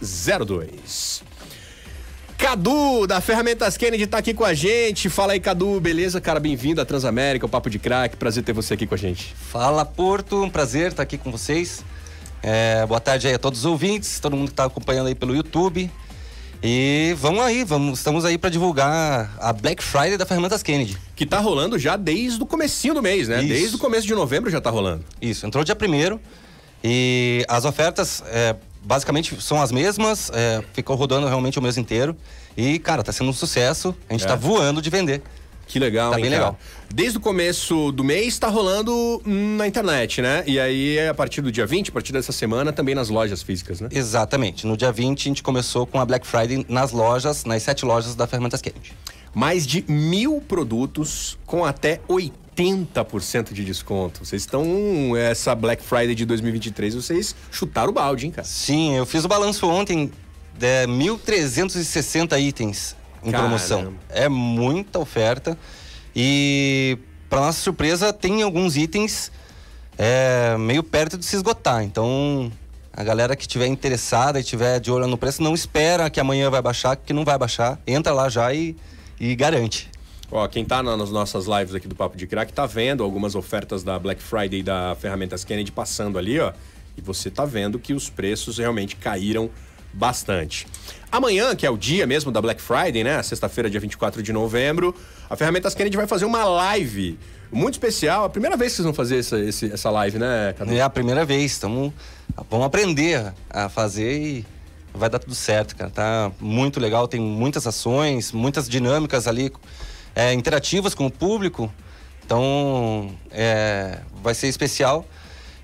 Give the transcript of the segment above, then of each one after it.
3302. Cadu, da Ferramentas Kennedy, tá aqui com a gente. Fala aí, Cadu, beleza? Cara, bem-vindo à Transamérica, o Papo de Crack. Prazer ter você aqui com a gente. Fala, Porto. Um prazer estar tá aqui com vocês. É, boa tarde aí a todos os ouvintes, todo mundo que está acompanhando aí pelo YouTube. E vamos aí, vamos, estamos aí para divulgar a Black Friday da Ferramentas Kennedy. Que tá rolando já desde o comecinho do mês, né? Isso. Desde o começo de novembro já tá rolando. Isso, entrou dia primeiro. E as ofertas, é, basicamente são as mesmas, é, ficou rodando realmente o mês inteiro. E, cara, tá sendo um sucesso. A gente tá é. tá voando de vender. Que legal, Tá bem legal. Desde o começo do mês tá rolando hum, na internet, né? E aí, é a partir do dia 20, a partir dessa semana, também nas lojas físicas, né? Exatamente. No dia 20, a gente começou com a Black Friday nas lojas, nas sete lojas da Fermentas Quente. Mais de mil produtos com até oito 80% de desconto. Vocês estão. Essa Black Friday de 2023, vocês chutaram o balde, hein, cara? Sim, eu fiz o balanço ontem de é, 1.360 itens em Caramba. promoção. É muita oferta. E, para nossa surpresa, tem alguns itens é, meio perto de se esgotar. Então, a galera que tiver interessada e tiver de olho no preço, não espera que amanhã vai baixar, que não vai baixar. Entra lá já e, e garante. Ó, quem tá nas nossas lives aqui do Papo de Crack tá vendo algumas ofertas da Black Friday e da Ferramentas Kennedy passando ali, ó. E você tá vendo que os preços realmente caíram bastante. Amanhã, que é o dia mesmo da Black Friday, né? Sexta-feira, dia 24 de novembro, a Ferramentas Kennedy vai fazer uma live muito especial. A primeira vez que vocês vão fazer essa, esse, essa live, né, Cadê? É a primeira vez. Tamo, vamos aprender a fazer e vai dar tudo certo, cara. Tá muito legal, tem muitas ações, muitas dinâmicas ali é, interativas com o público. Então, é, vai ser especial.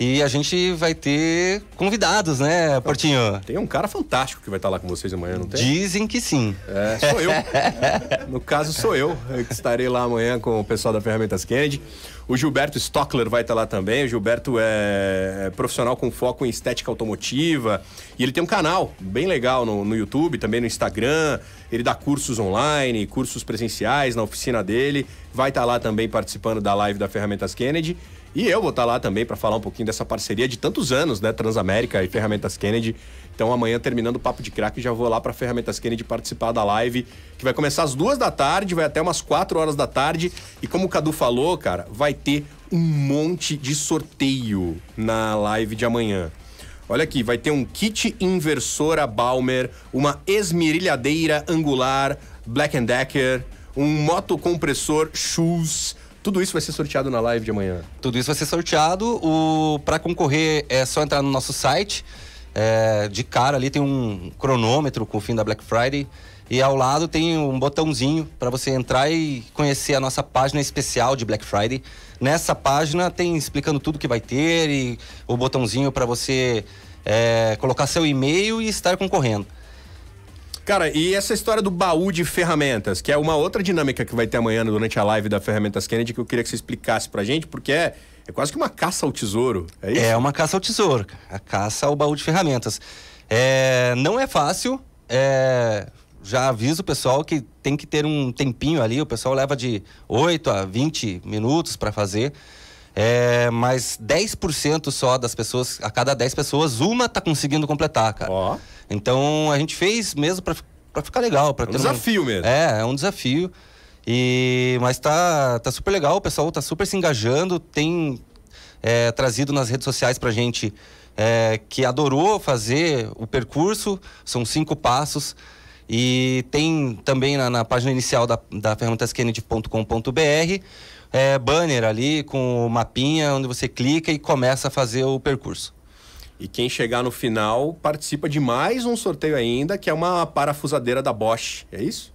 E a gente vai ter convidados, né, Portinho? Tem um cara fantástico que vai estar lá com vocês amanhã, não tem? Dizem que sim. É, sou eu. no caso, sou eu que estarei lá amanhã com o pessoal da Ferramentas Kennedy. O Gilberto Stockler vai estar lá também. O Gilberto é, é profissional com foco em estética automotiva. E ele tem um canal bem legal no, no YouTube, também no Instagram. Ele dá cursos online, cursos presenciais na oficina dele. Vai estar lá também participando da live da Ferramentas Kennedy. E eu vou estar tá lá também para falar um pouquinho dessa parceria de tantos anos, né? Transamérica e Ferramentas Kennedy. Então amanhã, terminando o papo de crack, já vou lá para Ferramentas Kennedy participar da live, que vai começar às duas da tarde, vai até umas quatro horas da tarde. E como o Cadu falou, cara, vai ter um monte de sorteio na live de amanhã. Olha aqui, vai ter um kit inversora Balmer, uma esmerilhadeira angular Black Decker, um motocompressor Shoes, tudo isso vai ser sorteado na live de amanhã. Tudo isso vai ser sorteado. O para concorrer é só entrar no nosso site. É, de cara ali tem um cronômetro com o fim da Black Friday e ao lado tem um botãozinho para você entrar e conhecer a nossa página especial de Black Friday. Nessa página tem explicando tudo que vai ter e o botãozinho para você é, colocar seu e-mail e estar concorrendo. Cara, e essa história do baú de ferramentas, que é uma outra dinâmica que vai ter amanhã durante a live da Ferramentas Kennedy, que eu queria que você explicasse pra gente, porque é, é quase que uma caça ao tesouro. É, isso? é uma caça ao tesouro, a caça ao baú de ferramentas. É, não é fácil, é, já aviso o pessoal que tem que ter um tempinho ali, o pessoal leva de 8 a 20 minutos para fazer. É, mas 10% só das pessoas, a cada 10 pessoas, uma tá conseguindo completar, cara. Ó. Oh. Então a gente fez mesmo para ficar legal. para é um desafio um... mesmo. É, é um desafio. E, mas tá, tá super legal, o pessoal tá super se engajando, tem é, trazido nas redes sociais pra gente é, que adorou fazer o percurso, são cinco passos. E tem também na, na página inicial da, da ferramentascannedy.com.br é, banner ali com o mapinha onde você clica e começa a fazer o percurso. E quem chegar no final participa de mais um sorteio ainda, que é uma parafusadeira da Bosch. É isso?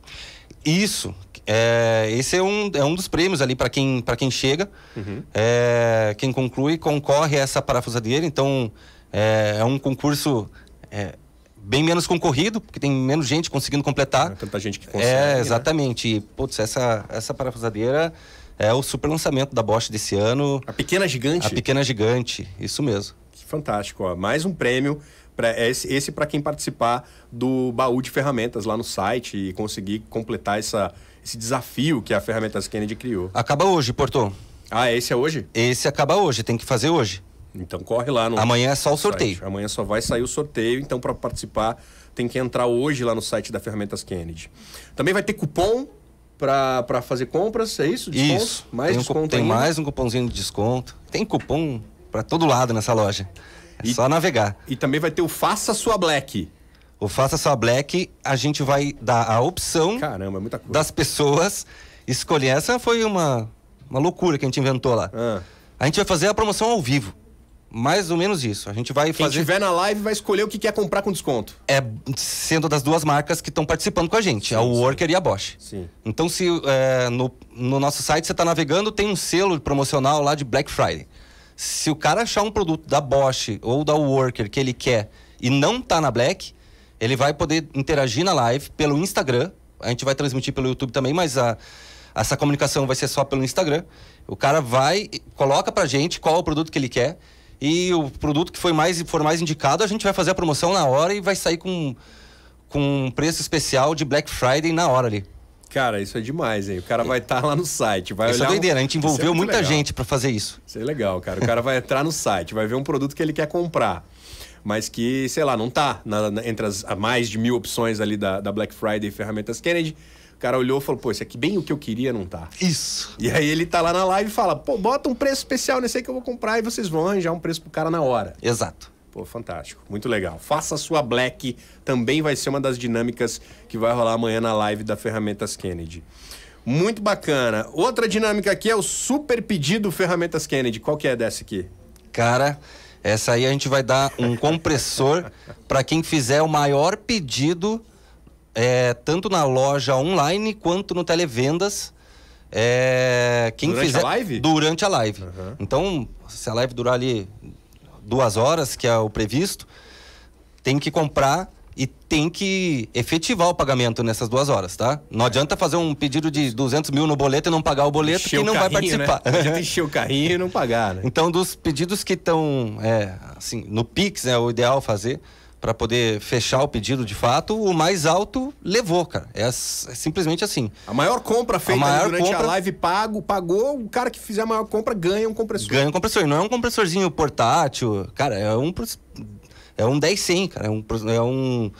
Isso. É, esse é um, é um dos prêmios ali para quem, quem chega. Uhum. É, quem conclui concorre a essa parafusadeira. Então é, é um concurso é, bem menos concorrido, porque tem menos gente conseguindo completar. É tanta gente que consegue. É, né? exatamente. Né? E, putz, essa, essa parafusadeira é o super lançamento da Bosch desse ano. A Pequena Gigante? A Pequena Gigante, isso mesmo. Fantástico, ó. Mais um prêmio para esse, esse para quem participar do baú de ferramentas lá no site e conseguir completar essa, esse desafio que a Ferramentas Kennedy criou. Acaba hoje, Porto. Ah, esse é hoje? Esse acaba hoje, tem que fazer hoje. Então corre lá no. Amanhã é só o sorteio. Site. Amanhã só vai sair o sorteio, então para participar tem que entrar hoje lá no site da Ferramentas Kennedy. Também vai ter cupom para fazer compras, é isso? Desconto? Isso. Mais tem um desconto. tem mais um cupomzinho de desconto. Tem cupom para todo lado nessa loja. É e, só navegar. E também vai ter o Faça Sua Black. O Faça Sua Black, a gente vai dar a opção Caramba, é das pessoas escolher. Essa foi uma, uma loucura que a gente inventou lá. Ah. A gente vai fazer a promoção ao vivo. Mais ou menos isso. A gente vai Quem fazer. Quem estiver na live vai escolher o que quer comprar com desconto. É sendo das duas marcas que estão participando com a gente, sim, a Worker sim. e a Bosch. Sim. Então, se é, no, no nosso site você está navegando, tem um selo promocional lá de Black Friday. Se o cara achar um produto da Bosch ou da Worker que ele quer e não tá na Black, ele vai poder interagir na live pelo Instagram. A gente vai transmitir pelo YouTube também, mas a, essa comunicação vai ser só pelo Instagram. O cara vai, coloca pra gente qual é o produto que ele quer. E o produto que foi mais, for mais indicado, a gente vai fazer a promoção na hora e vai sair com, com um preço especial de Black Friday na hora ali. Cara, isso é demais, hein? O cara vai estar tá lá no site, vai isso é olhar. É doideira, um... a gente é envolveu é muita legal. gente para fazer isso. Isso é legal, cara. O cara vai entrar no site, vai ver um produto que ele quer comprar, mas que, sei lá, não tá na, na, entre as mais de mil opções ali da, da Black Friday e ferramentas Kennedy. O cara olhou e falou, pô, isso aqui bem o que eu queria não tá. Isso. E aí ele tá lá na live e fala, pô, bota um preço especial nesse aí que eu vou comprar e vocês vão arranjar um preço pro cara na hora. Exato. Pô, fantástico. Muito legal. Faça sua black. Também vai ser uma das dinâmicas que vai rolar amanhã na live da Ferramentas Kennedy. Muito bacana. Outra dinâmica aqui é o super pedido Ferramentas Kennedy. Qual que é dessa aqui? Cara, essa aí a gente vai dar um compressor para quem fizer o maior pedido, é, tanto na loja online quanto no televendas. É, quem durante fizer a live? durante a live. Uhum. Então, se a live durar ali duas horas, que é o previsto, tem que comprar e tem que efetivar o pagamento nessas duas horas, tá? Não é. adianta fazer um pedido de 200 mil no boleto e não pagar o boleto encher que não carrinho, vai né? participar. Né? Adianta encher o carrinho e não pagar, né? Então, dos pedidos que estão, é, assim, no Pix, é né, o ideal é fazer, para poder fechar o pedido de fato, o mais alto levou, cara. É, é simplesmente assim. A maior compra feita a maior durante compra... a live pago, pagou, o cara que fizer a maior compra ganha um compressor. Ganha um compressor. E não é um compressorzinho portátil, cara, é um é um 10 cara, é um é um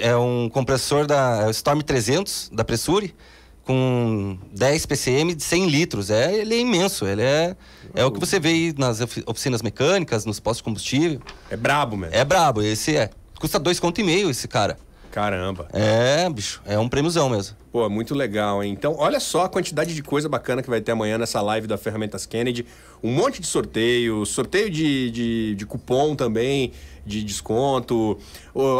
é um compressor da é Storm 300 da Pressure com 10 PCM de 100 litros. É, ele é imenso, ele é, é o que você vê aí nas oficinas mecânicas, nos postos de combustível. É brabo mesmo. É brabo, esse é. Custa dois conto e meio esse cara. Caramba. É, bicho, é um prêmiozão mesmo. Pô, muito legal, hein? Então, olha só a quantidade de coisa bacana que vai ter amanhã nessa live da Ferramentas Kennedy. Um monte de sorteio, sorteio de, de, de cupom também, de desconto.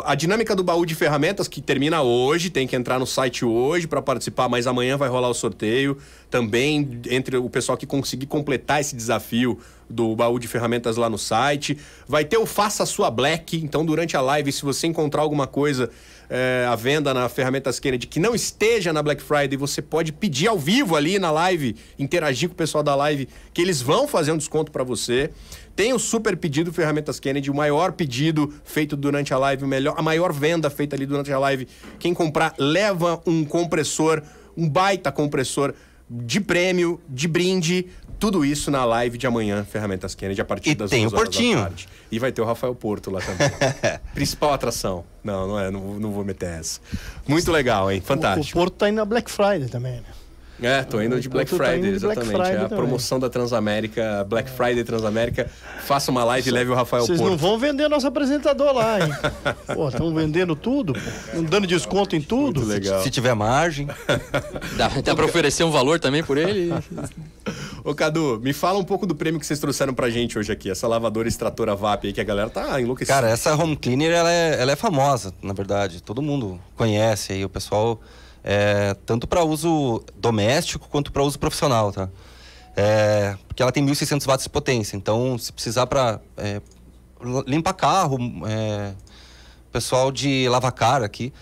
A dinâmica do baú de ferramentas, que termina hoje, tem que entrar no site hoje para participar, mas amanhã vai rolar o sorteio. Também entre o pessoal que conseguir completar esse desafio do baú de ferramentas lá no site. Vai ter o Faça Sua Black, então durante a live, se você encontrar alguma coisa é, à venda na Ferramentas Kennedy que não esteja na Black Friday, você pode pedir ao vivo ali na live, interagir com o pessoal da live, que eles vão fazer um desconto para você. Tem o super pedido Ferramentas Kennedy, o maior pedido feito durante a live, o melhor, a maior venda feita ali durante a live. Quem comprar, leva um compressor, um baita compressor de prêmio, de brinde, tudo isso na live de amanhã, Ferramentas Kennedy, a partir e das tem o Portinho. da tarde. E vai ter o Rafael Porto lá também. Principal atração. Não, não é, não, não vou meter essa. Muito legal, hein? Fantástico. O, o Porto tá indo na Black Friday também, né? É, tô indo de Black Friday, tá de exatamente. Friday é a promoção da Transamérica, Black Friday Transamérica. Faça uma live e leve o Rafael Vocês Porto. não vão vender nosso apresentador lá, hein? pô, estão vendendo tudo, pô. dando desconto em tudo. Muito legal. Se, se tiver margem. Dá, dá pra oferecer um valor também por ele. Ô, Cadu, me fala um pouco do prêmio que vocês trouxeram pra gente hoje aqui. Essa lavadora extratora VAP aí que a galera tá enlouquecida. Cara, essa home cleaner, ela é, ela é famosa, na verdade. Todo mundo conhece aí, o pessoal é, tanto para uso doméstico quanto para uso profissional, tá? É, porque ela tem 1.600 watts de potência, então se precisar para é, limpar carro, é, pessoal de lavar cara aqui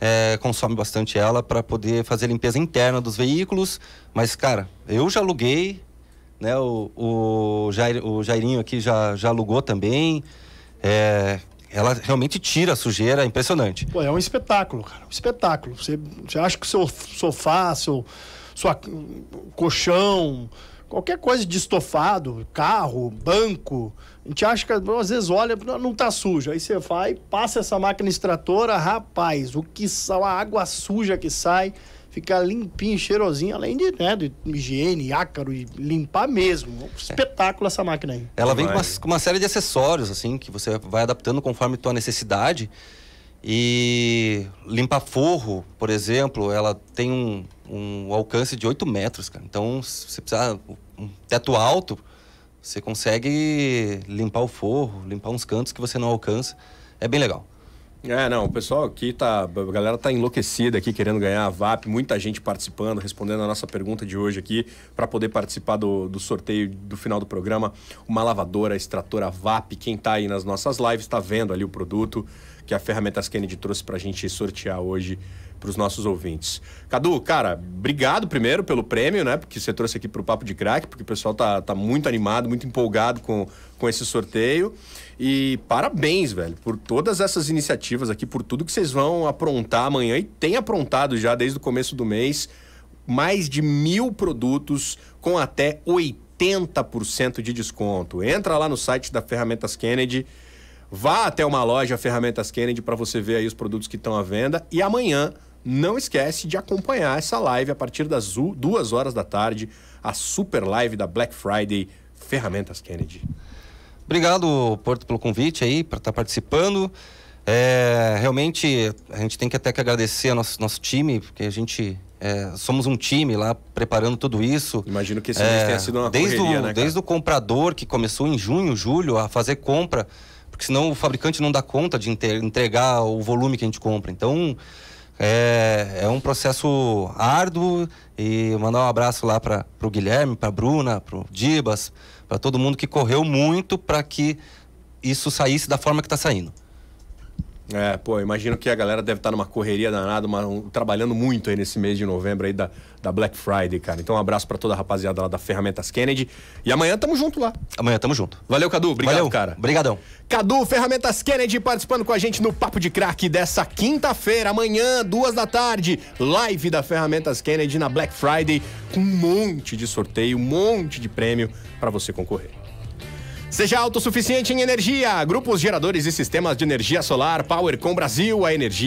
é, consome bastante ela para poder fazer a limpeza interna dos veículos. Mas cara, eu já aluguei, né? O, o, Jair, o Jairinho aqui já, já alugou também. É, ela realmente tira a sujeira, é impressionante. Pô, é um espetáculo, cara. Um espetáculo. Você, você acha que o seu sofá, seu sua, colchão, qualquer coisa de estofado, carro, banco, a gente acha que às vezes olha, não tá sujo. Aí você vai, passa essa máquina extratora, rapaz, o que a água suja que sai ficar limpinho, cheirosinho, além de, né, de higiene, ácaro, limpar mesmo. Um espetáculo essa máquina aí. Ela vem com uma, com uma, série de acessórios, assim, que você vai adaptando conforme tua necessidade. E limpar forro, por exemplo, ela tem um, um alcance de 8 metros, cara. Então, se você precisar um teto alto, você consegue limpar o forro, limpar uns cantos que você não alcança. É bem legal. É, não, o pessoal aqui tá. A galera tá enlouquecida aqui querendo ganhar a VAP, muita gente participando, respondendo a nossa pergunta de hoje aqui, para poder participar do, do sorteio do final do programa. Uma lavadora, extratora VAP. Quem tá aí nas nossas lives está vendo ali o produto que a ferramenta Kennedy trouxe pra gente sortear hoje para os nossos ouvintes. Cadu, cara, obrigado primeiro pelo prêmio, né? Porque você trouxe aqui para o Papo de Crack, porque o pessoal tá, tá muito animado, muito empolgado com, com esse sorteio. E parabéns, velho, por todas essas iniciativas aqui, por tudo que vocês vão aprontar amanhã e tem aprontado já desde o começo do mês mais de mil produtos com até 80% de desconto. Entra lá no site da Ferramentas Kennedy, vá até uma loja Ferramentas Kennedy para você ver aí os produtos que estão à venda e amanhã não esquece de acompanhar essa live a partir das duas horas da tarde, a super live da Black Friday Ferramentas Kennedy. Obrigado, Porto, pelo convite aí, para estar tá participando. É, realmente, a gente tem que até que agradecer ao nosso, nosso time, porque a gente é, somos um time lá preparando tudo isso. Imagino que esse é, mês tenha sido uma desde correria, o, né, Desde o comprador que começou em junho, julho, a fazer compra, porque senão o fabricante não dá conta de entregar o volume que a gente compra. Então, é, é um processo árduo e mandar um abraço lá para o Guilherme, para a Bruna, para o Dibas, para todo mundo que correu muito para que isso saísse da forma que está saindo. É, pô, imagino que a galera deve estar tá numa correria danada, uma, um, trabalhando muito aí nesse mês de novembro aí da, da Black Friday, cara. Então um abraço para toda a rapaziada lá da Ferramentas Kennedy. E amanhã tamo junto lá. Amanhã tamo junto. Valeu, Cadu. Obrigado, Valeu. cara. Obrigadão. Cadu, Ferramentas Kennedy, participando com a gente no Papo de crack dessa quinta-feira, amanhã, duas da tarde. Live da Ferramentas Kennedy na Black Friday, com um monte de sorteio, um monte de prêmio para você concorrer. Seja autossuficiente em energia. Grupos geradores e sistemas de energia solar Power com Brasil, a energia